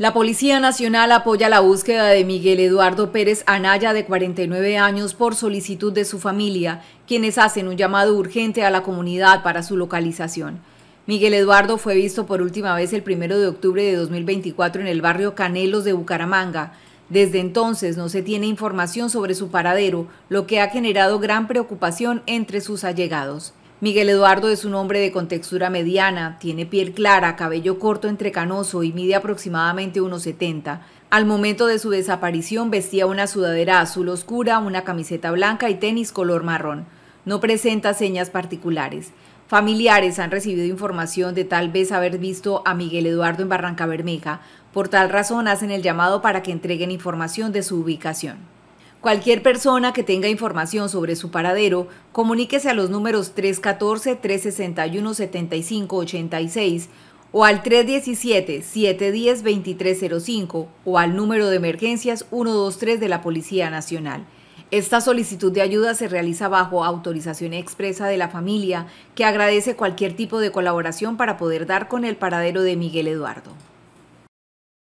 La Policía Nacional apoya la búsqueda de Miguel Eduardo Pérez Anaya, de 49 años, por solicitud de su familia, quienes hacen un llamado urgente a la comunidad para su localización. Miguel Eduardo fue visto por última vez el 1 de octubre de 2024 en el barrio Canelos de Bucaramanga. Desde entonces no se tiene información sobre su paradero, lo que ha generado gran preocupación entre sus allegados. Miguel Eduardo es un hombre de contextura mediana, tiene piel clara, cabello corto entrecanoso y mide aproximadamente 1,70. Al momento de su desaparición vestía una sudadera azul oscura, una camiseta blanca y tenis color marrón. No presenta señas particulares. Familiares han recibido información de tal vez haber visto a Miguel Eduardo en Barranca Bermeja. Por tal razón hacen el llamado para que entreguen información de su ubicación. Cualquier persona que tenga información sobre su paradero, comuníquese a los números 314-361-7586 o al 317-710-2305 o al número de emergencias 123 de la Policía Nacional. Esta solicitud de ayuda se realiza bajo autorización expresa de la familia, que agradece cualquier tipo de colaboración para poder dar con el paradero de Miguel Eduardo.